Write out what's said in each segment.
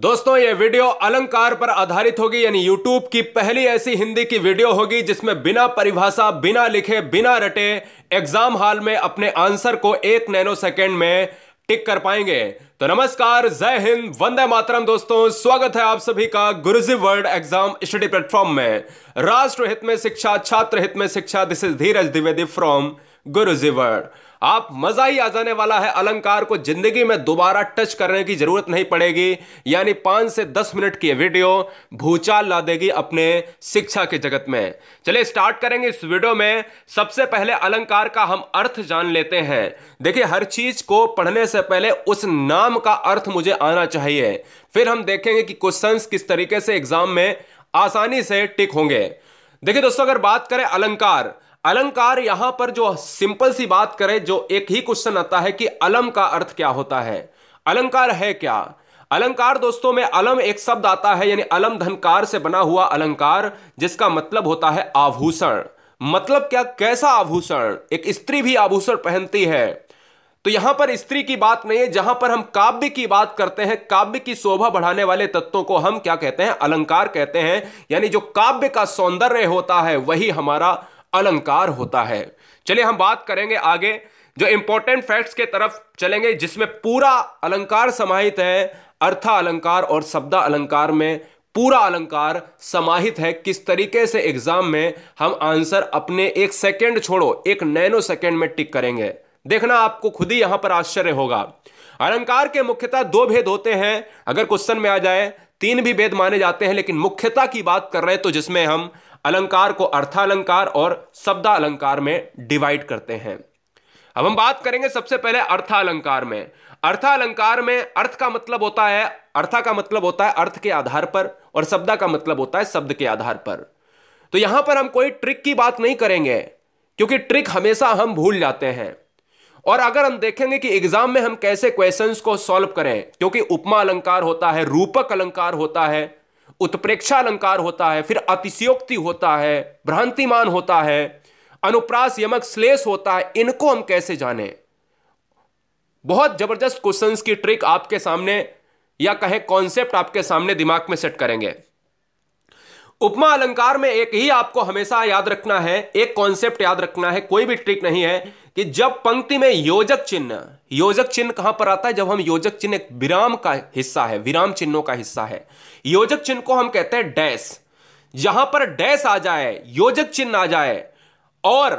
दोस्तों ये वीडियो अलंकार पर आधारित होगी यानी यूट्यूब की पहली ऐसी हिंदी की वीडियो होगी जिसमें बिना परिभाषा बिना लिखे बिना रटे एग्जाम हॉल में अपने आंसर को एक नैनो सेकेंड में टिक कर पाएंगे तो नमस्कार जय हिंद वंदे मातरम दोस्तों स्वागत है आप सभी का Guruji world exam study platform में राष्ट्र हित में शिक्षा छात्र हित में शिक्षा this is Dheeraj Dwivedi from Guruji world आप मजा ही आ जाने वाला है अलंकार को जिंदगी में दोबारा टच करने की जरूरत नहीं पड़ेगी यानी पांच से दस मिनट की वीडियो भूचाल ला देगी अपने शिक्षा के जगत में चलिए स्टार्ट करेंगे इस वीडियो में सबसे पहले अलंकार का हम अर्थ जान लेते हैं देखिए हर चीज को पढ़ने से पहले उस नाम का अर्थ मुझे आना चाहिए फिर हम देखेंगे कि क्वेश्चन किस तरीके से एग्जाम में आसानी से टिक होंगे देखिए दोस्तों अगर बात करें अलंकार अलंकार यहां पर जो सिंपल सी बात करें जो एक ही क्वेश्चन आता है कि अलम का अर्थ क्या होता है अलंकार है क्या अलंकार दोस्तों में अलम एक शब्द आता है यानी अलम धनकार से बना हुआ अलंकार जिसका मतलब होता है आभूषण मतलब क्या कैसा आभूषण एक स्त्री भी आभूषण पहनती है तो यहां पर स्त्री की बात नहीं है जहां पर हम काव्य की बात करते हैं काव्य की शोभा बढ़ाने वाले तत्वों को हम क्या कहते हैं अलंकार कहते हैं यानी जो काव्य का सौंदर्य होता है वही हमारा अलंकार होता है चलिए हम बात करेंगे आगे जो इंपॉर्टेंट फैक्ट्स के तरफ चलेंगे जिसमें पूरा अलंकार समाहित है अर्था अलंकार और शब्दा अलंकार में पूरा अलंकार समाहित है किस तरीके से एग्जाम में हम आंसर अपने एक सेकेंड छोड़ो एक नैनो सेकेंड में टिक करेंगे देखना आपको खुद ही यहां पर आश्चर्य होगा अलंकार के मुख्यतः दो भेद होते हैं अगर क्वेश्चन में आ जाए तीन भी भेद माने जाते हैं लेकिन मुख्यता की बात कर रहे हैं तो जिसमें हम अलंकार को अर्थालंकार और शब्दालंकार में डिवाइड करते हैं अब हम बात करेंगे सबसे पहले अर्थालंकार में अर्थालंकार में अर्थ का मतलब होता है अर्था का मतलब होता है अर्थ के आधार पर और शब्दा का मतलब होता है शब्द के आधार पर तो यहां पर हम कोई ट्रिक की बात नहीं करेंगे क्योंकि ट्रिक हमेशा हम भूल जाते हैं और अगर हम देखेंगे कि एग्जाम में हम कैसे क्वेश्चंस को सॉल्व करें क्योंकि उपमा अलंकार होता है रूपक अलंकार होता है उत्प्रेक्षा अलंकार होता है फिर अतिशयोक्ति होता है भ्रांतिमान होता है अनुप्रास यमक श्लेष होता है इनको हम कैसे जाने बहुत जबरदस्त क्वेश्चंस की ट्रिक आपके सामने या कहें कॉन्सेप्ट आपके सामने दिमाग में सेट करेंगे उपमा अलंकार में एक ही आपको हमेशा याद रखना है एक कॉन्सेप्ट याद रखना है कोई भी ट्रिक नहीं है कि जब पंक्ति में योजक चिन्ह योजक चिन्ह कहां पर आता है जब हम योजक चिन्ह एक विराम का हिस्सा है विराम चिन्हों का हिस्सा है योजक चिन्ह को हम कहते हैं डैश जहां पर डैश आ जाए योजक चिन्ह आ जाए और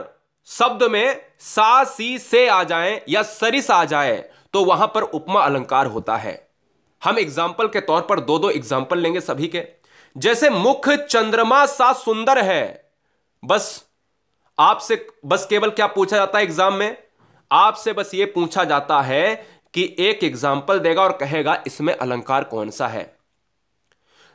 शब्द में सा सी से आ जाए या सरिस आ जाए तो वहां पर उपमा अलंकार होता है हम एग्जाम्पल के तौर पर दो दो एग्जाम्पल लेंगे सभी के जैसे मुख चंद्रमा सा सुंदर है बस आपसे बस केवल क्या पूछा जाता है एग्जाम में आपसे बस ये पूछा जाता है कि एक एग्जाम्पल देगा और कहेगा इसमें अलंकार कौन सा है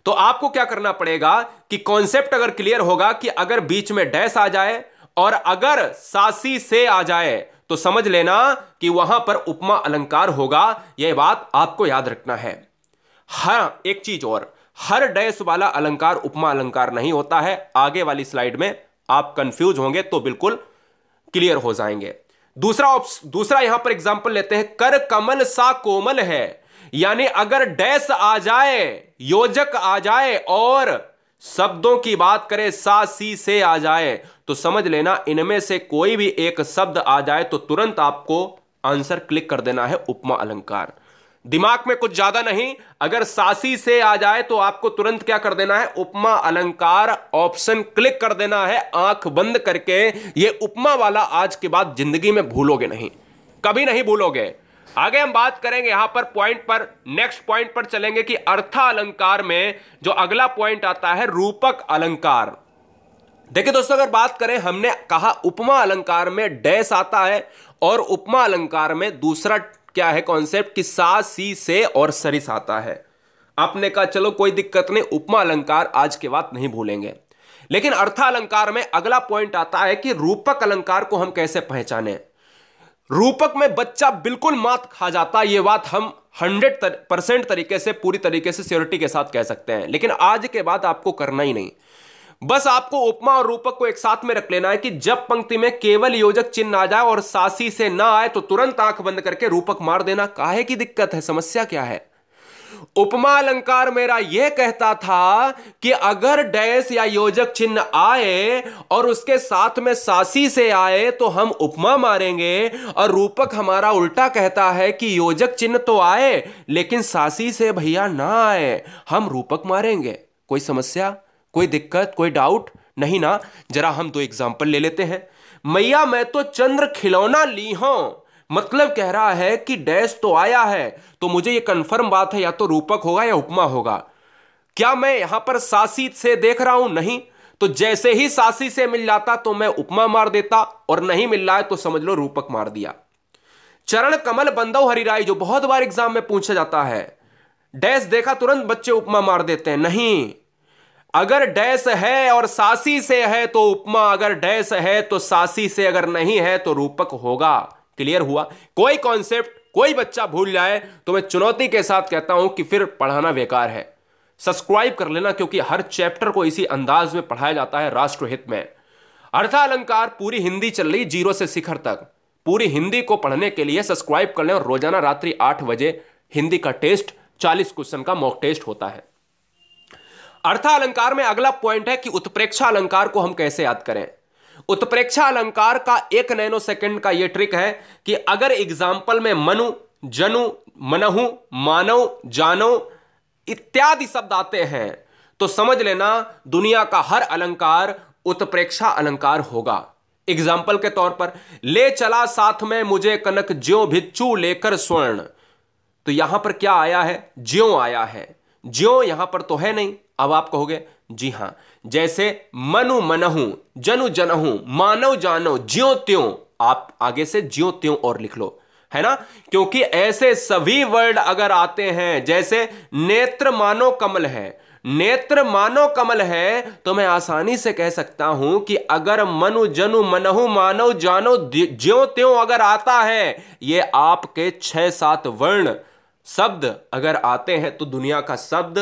तो आपको क्या करना पड़ेगा कि कॉन्सेप्ट अगर क्लियर होगा कि अगर बीच में डैश आ जाए और अगर सासी से आ जाए तो समझ लेना कि वहां पर उपमा अलंकार होगा यह बात आपको याद रखना है हा एक चीज और हर डैश वाला अलंकार उपमा अलंकार नहीं होता है आगे वाली स्लाइड में आप कंफ्यूज होंगे तो बिल्कुल क्लियर हो जाएंगे दूसरा दूसरा यहां पर एग्जाम्पल लेते हैं कर कमल सा कोमल है यानी अगर डैश आ जाए योजक आ जाए और शब्दों की बात करें सा सी से आ जाए तो समझ लेना इनमें से कोई भी एक शब्द आ जाए तो तुरंत आपको आंसर क्लिक कर देना है उपमा अलंकार दिमाग में कुछ ज्यादा नहीं अगर सासी से आ जाए तो आपको तुरंत क्या कर देना है उपमा अलंकार ऑप्शन क्लिक कर देना है आंख बंद करके ये उपमा वाला आज के बाद जिंदगी में भूलोगे नहीं कभी नहीं भूलोगे आगे हम बात करेंगे यहां पर पॉइंट पर नेक्स्ट पॉइंट पर चलेंगे कि अर्था अलंकार में जो अगला पॉइंट आता है रूपक अलंकार देखिए दोस्तों अगर बात करें हमने कहा उपमा अलंकार में डैश आता है और उपमा अलंकार में दूसरा क्या है कॉन्सेप्ट कि सा सी से और सरिस आता है आपने कहा चलो कोई दिक्कत नहीं उपमा अलंकार आज के बाद नहीं भूलेंगे लेकिन अर्थालंकार में अगला पॉइंट आता है कि रूपक अलंकार को हम कैसे पहचाने रूपक में बच्चा बिल्कुल मात खा जाता यह बात हम हंड्रेड परसेंट तरीके से पूरी तरीके से सियोरिटी के साथ कह सकते हैं लेकिन आज के बाद आपको करना ही नहीं बस आपको उपमा और रूपक को एक साथ में रख लेना है कि जब पंक्ति में केवल योजक चिन्ह आ जाए और सासी से ना आए तो तुरंत आंख बंद करके रूपक मार देना काहे की दिक्कत है समस्या क्या है उपमा अलंकार मेरा यह कहता था कि अगर डैश या योजक चिन्ह आए और उसके साथ में सासी से आए तो हम उपमा मारेंगे और रूपक हमारा उल्टा कहता है कि योजक चिन्ह तो आए लेकिन सासी से भैया ना आए हम रूपक मारेंगे कोई समस्या कोई दिक्कत कोई डाउट नहीं ना जरा हम दो एग्जाम्पल ले लेते हैं मैया मैं तो चंद्र खिलौना ली हूं मतलब कह रहा है कि डैश तो आया है तो मुझे ये कंफर्म बात है या तो रूपक होगा या उपमा होगा क्या मैं यहां पर सासी से देख रहा हूं नहीं तो जैसे ही सासी से मिल जाता तो मैं उपमा मार देता और नहीं मिल रहा है तो समझ लो रूपक मार दिया चरण कमल बंदव हरिराय जो बहुत बार एग्जाम में पूछा जाता है डैश देखा तुरंत बच्चे उपमा मार देते हैं नहीं अगर डैस है और सासी से है तो उपमा अगर डैस है तो सासी से अगर नहीं है तो रूपक होगा क्लियर हुआ कोई कॉन्सेप्ट कोई बच्चा भूल जाए तो मैं चुनौती के साथ कहता हूं कि फिर पढ़ाना बेकार है सब्सक्राइब कर लेना क्योंकि हर चैप्टर को इसी अंदाज में पढ़ाया जाता है राष्ट्रहित में अर्थालंकार पूरी हिंदी चल रही जीरो से शिखर तक पूरी हिंदी को पढ़ने के लिए सब्सक्राइब कर लें और रोजाना रात्रि आठ बजे हिंदी का टेस्ट चालीस क्वेश्चन का मॉक टेस्ट होता है अर्था अलंकार में अगला पॉइंट है कि उत्प्रेक्षा अलंकार को हम कैसे याद करें उत्प्रेक्षा अलंकार का एक नैनो सेकंड का यह ट्रिक है कि अगर एग्जाम्पल में मनु जनु मनहु मानव जानो इत्यादि शब्द आते हैं तो समझ लेना दुनिया का हर अलंकार उत्प्रेक्षा अलंकार होगा एग्जाम्पल के तौर पर ले चला साथ में मुझे कनक ज्यो भिच्चू लेकर स्वर्ण तो यहां पर क्या आया है ज्यो आया है ज्यो यहां पर तो है नहीं अब आप कहोगे जी हां जैसे मनु मनहु जनु जनहु मानव जानो ज्यो त्यों आप आगे से ज्यो त्यों और लिख लो है ना क्योंकि ऐसे सभी वर्ड अगर आते हैं जैसे नेत्र मानो कमल है नेत्र मानो कमल है तो मैं आसानी से कह सकता हूं कि अगर मनु जनु मनहु मानव जानो ज्यो त्यों अगर आता है ये आपके छह सात वर्ण शब्द अगर आते हैं तो दुनिया का शब्द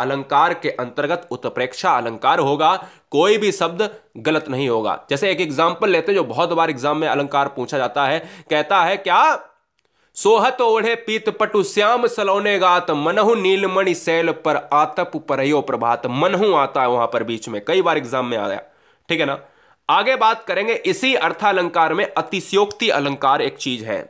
अलंकार के अंतर्गत उत्प्रेक्षा अलंकार होगा कोई भी शब्द गलत नहीं होगा जैसे एक एग्जाम्पल लेते हैं जो बहुत बार एग्जाम में अलंकार पूछा जाता है कहता है क्या सोहत तो ओढ़े पीत पटु श्याम सलोने गात मनहु नीलमणि सेल पर आतप पर प्रभात मनहु आता है वहां पर बीच में कई बार एग्जाम में आया ठीक है ना आगे बात करेंगे इसी अर्थालंकार में अतिशयोक्ति अलंकार एक चीज है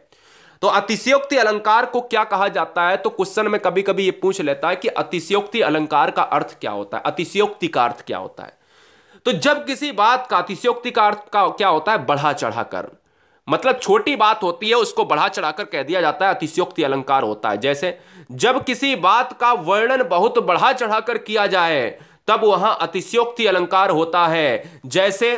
तो अतिशयोक्ति अलंकार को क्या कहा जाता है तो क्वेश्चन में कभी कभी यह पूछ लेता है कि अतिशयोक्ति अलंकार का अर्थ क्या होता है अतिशयोक्ति का अर्थ क्या होता है तो जब किसी बात का अतिशयोक्ति का अर्थ का क्या होता है बढ़ा चढ़ाकर मतलब छोटी बात होती है उसको बढ़ा चढ़ाकर कह दिया जाता है अतिशयोक्ति अलंकार होता है जैसे जब किसी बात का वर्णन बहुत बढ़ा चढ़ाकर किया जाए तब वहां अतिशयोक्ति अलंकार होता है जैसे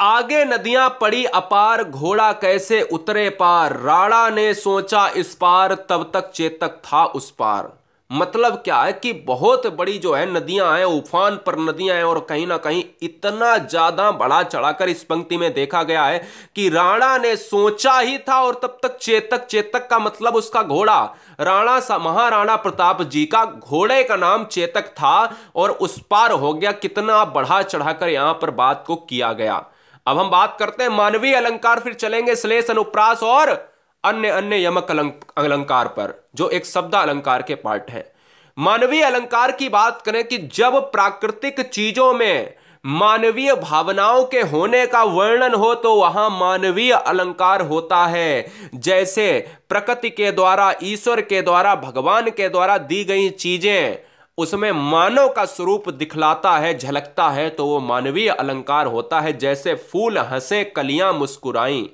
आगे नदियां पड़ी अपार घोड़ा कैसे उतरे पार राणा ने सोचा इस पार तब तक चेतक था उस पार मतलब क्या है कि बहुत बड़ी जो है नदियां हैं उफान पर नदियां हैं और कहीं ना कहीं इतना ज्यादा बढ़ा चढ़ाकर इस पंक्ति में देखा गया है कि राणा ने सोचा ही था और तब तक चेतक चेतक का मतलब उसका घोड़ा राणा महाराणा प्रताप जी का घोड़े का नाम चेतक था और उस पार हो गया कितना बढ़ा चढ़ाकर यहां पर बात को किया गया अब हम बात करते हैं मानवीय अलंकार फिर चलेंगे श्लेष अनुप्रास और अन्य अन्य यमक अलंकार पर जो एक शब्द अलंकार के पार्ट है मानवीय अलंकार की बात करें कि जब प्राकृतिक चीजों में मानवीय भावनाओं के होने का वर्णन हो तो वहां मानवीय अलंकार होता है जैसे प्रकृति के द्वारा ईश्वर के द्वारा भगवान के द्वारा दी गई चीजें उसमें मानव का स्वरूप दिखलाता है झलकता है तो वो मानवीय अलंकार होता है जैसे फूल हंसे कलियां मुस्कुराई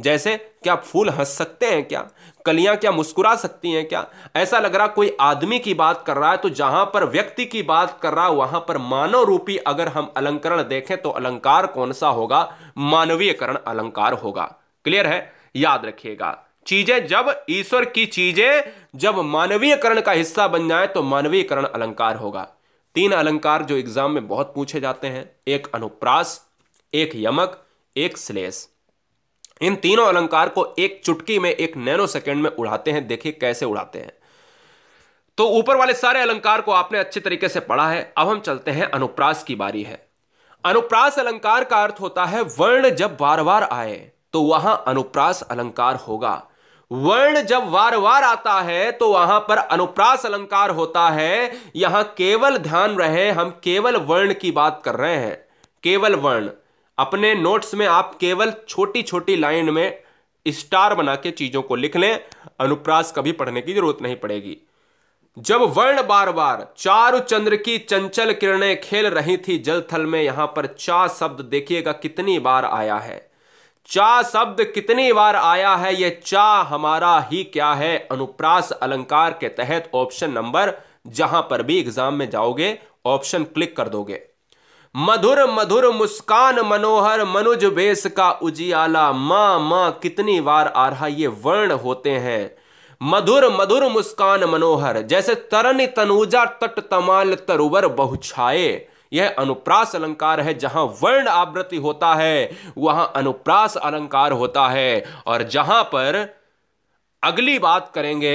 जैसे क्या फूल हंस सकते हैं क्या कलियां क्या मुस्कुरा सकती हैं क्या ऐसा लग रहा कोई आदमी की बात कर रहा है तो जहां पर व्यक्ति की बात कर रहा है वहां पर मानव रूपी अगर हम अलंकरण देखें तो अलंकार कौन सा होगा मानवीयकरण अलंकार होगा क्लियर है याद रखिएगा चीजें जब ईश्वर की चीजें जब मानवीयकरण का हिस्सा बन जाए तो मानवीयकरण अलंकार होगा तीन अलंकार जो एग्जाम में बहुत पूछे जाते हैं एक अनुप्रास एक यमक एक श्लेष इन तीनों अलंकार को एक चुटकी में एक नैनो सेकेंड में उड़ाते हैं देखिए कैसे उड़ाते हैं तो ऊपर वाले सारे अलंकार को आपने अच्छे तरीके से पढ़ा है अब हम चलते हैं अनुप्रास की बारी है अनुप्रास अलंकार का अर्थ होता है वर्ण जब बार बार आए तो वहां अनुप्रास अलंकार होगा वर्ण जब वार वार आता है तो वहां पर अनुप्रास अलंकार होता है यहां केवल ध्यान रहे हम केवल वर्ण की बात कर रहे हैं केवल वर्ण अपने नोट्स में आप केवल छोटी छोटी लाइन में स्टार बना के चीजों को लिख लें अनुप्रास कभी पढ़ने की जरूरत नहीं पड़ेगी जब वर्ण बार बार चारु चंद्र की चंचल किरणें खेल रही थी जल थल में यहां पर चा शब्द देखिएगा कितनी बार आया है चा शब्द कितनी बार आया है यह चा हमारा ही क्या है अनुप्रास अलंकार के तहत ऑप्शन नंबर जहां पर भी एग्जाम में जाओगे ऑप्शन क्लिक कर दोगे मधुर मधुर मुस्कान मनोहर मनुज बेस का उजियाला मा मा कितनी बार आ रहा ये वर्ण होते हैं मधुर मधुर मुस्कान मनोहर जैसे तरन तनुजा तट तमाल तरुवर बहुछाए यह अनुप्रास अलंकार है जहां वर्ण आवृत्ति होता है वहां अनुप्रास अलंकार होता है और जहां पर अगली बात करेंगे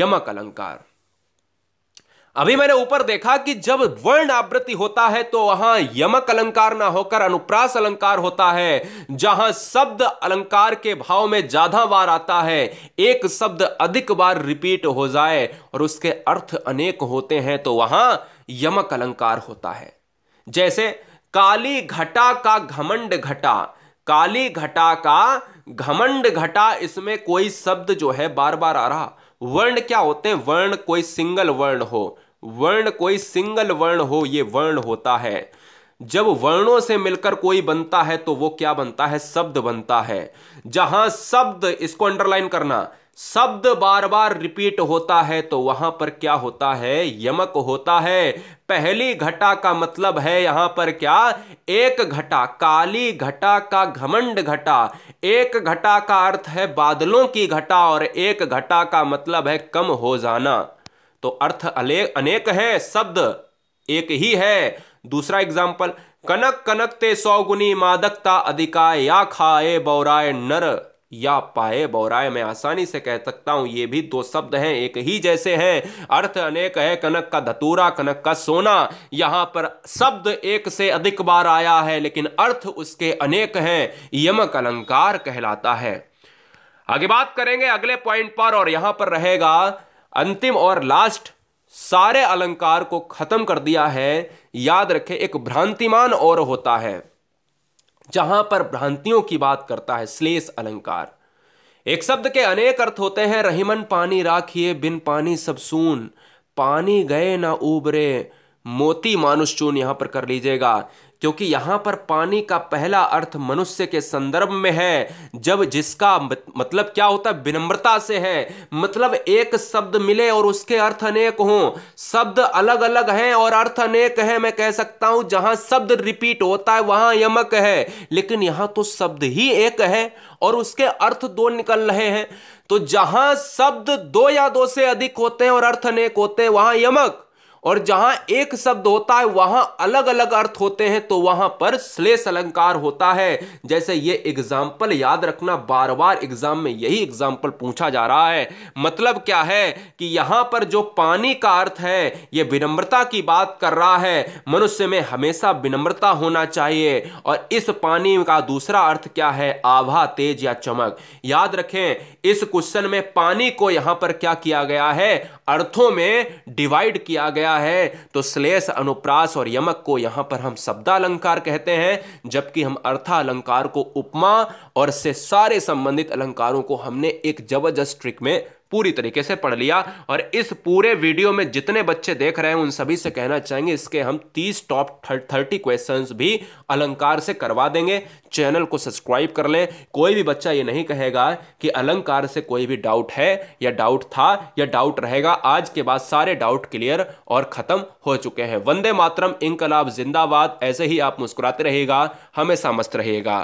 यमक अलंकार अभी मैंने ऊपर देखा कि जब वर्ण आवृत्ति होता है तो वहां यमक अलंकार ना होकर अनुप्रास अलंकार होता है जहां शब्द अलंकार के भाव में ज्यादा बार आता है एक शब्द अधिक बार रिपीट हो जाए और उसके अर्थ अनेक होते हैं तो वहां यमक अलंकार होता है जैसे काली घटा का घमंड घटा काली घटा का घमंड घटा इसमें कोई शब्द जो है बार बार आ रहा वर्ण क्या होते हैं वर्ण कोई सिंगल वर्ण हो वर्ण कोई सिंगल वर्ण हो ये वर्ण होता है जब वर्णों से मिलकर कोई बनता है तो वो क्या बनता है शब्द बनता है जहां शब्द इसको अंडरलाइन करना शब्द बार बार रिपीट होता है तो वहां पर क्या होता है यमक होता है पहली घटा का मतलब है यहां पर क्या एक घटा काली घटा का घमंड घटा एक घटा का अर्थ है बादलों की घटा और एक घटा का मतलब है कम हो जाना तो अर्थ अनेक है शब्द एक ही है दूसरा एग्जाम्पल कनक कनकते सौगुनी मादकता अधिकाय या खाए बौराय नर या पाए बौराय मैं आसानी से कह सकता हूँ ये भी दो शब्द हैं एक ही जैसे हैं अर्थ अनेक है कनक का धतूरा कनक का सोना यहाँ पर शब्द एक से अधिक बार आया है लेकिन अर्थ उसके अनेक हैं यमक अलंकार कहलाता है आगे बात करेंगे अगले पॉइंट पर और यहाँ पर रहेगा अंतिम और लास्ट सारे अलंकार को खत्म कर दिया है याद रखें एक भ्रांतिमान और होता है जहां पर भ्रांतियों की बात करता है श्लेष अलंकार एक शब्द के अनेक अर्थ होते हैं रहीमन पानी राखिए बिन पानी सब सून पानी गए ना उबरे मोती मानुष चून यहां पर कर लीजिएगा क्योंकि यहां पर पानी का पहला अर्थ मनुष्य के संदर्भ में है जब जिसका मतलब क्या होता है विनम्रता से है मतलब एक शब्द मिले और उसके अर्थ अनेक हों शब्द अलग अलग हैं और अर्थ अनेक हैं मैं कह सकता हूं जहां शब्द रिपीट होता है वहां यमक है लेकिन यहाँ तो शब्द ही एक है और उसके अर्थ दो निकल रहे हैं तो जहां शब्द दो या दो से अधिक होते हैं और अर्थ अनेक होते हैं वहां यमक और जहां एक शब्द होता है वहां अलग अलग अर्थ होते हैं तो वहां पर श्लेष अलंकार होता है जैसे ये एग्जाम्पल याद रखना बार बार एग्जाम में यही एग्जाम्पल पूछा जा रहा है मतलब क्या है कि यहां पर जो पानी का अर्थ है यह विनम्रता की बात कर रहा है मनुष्य में हमेशा विनम्रता होना चाहिए और इस पानी का दूसरा अर्थ क्या है आभा तेज या चमक याद रखें इस क्वेश्चन में पानी को यहां पर क्या किया गया है अर्थों में डिवाइड किया गया गया है तो श्लेष अनुप्रास और यमक को यहां पर हम शब्दालंकार कहते हैं जबकि हम अर्थालंकार को उपमा और से सारे संबंधित अलंकारों को हमने एक जबरदस्त ट्रिक में पूरी तरीके से पढ़ लिया और इस पूरे वीडियो में जितने बच्चे देख रहे हैं उन सभी से कहना चाहेंगे इसके हम तीस टॉप थर्टी क्वेश्चन भी अलंकार से करवा देंगे चैनल को सब्सक्राइब कर लें कोई भी बच्चा ये नहीं कहेगा कि अलंकार से कोई भी डाउट है या डाउट था या डाउट रहेगा आज के बाद सारे डाउट क्लियर और खत्म हो चुके हैं वंदे मातरम इंकलाब जिंदाबाद ऐसे ही आप मुस्कुराते रहेगा हमेशा मस्त रहेगा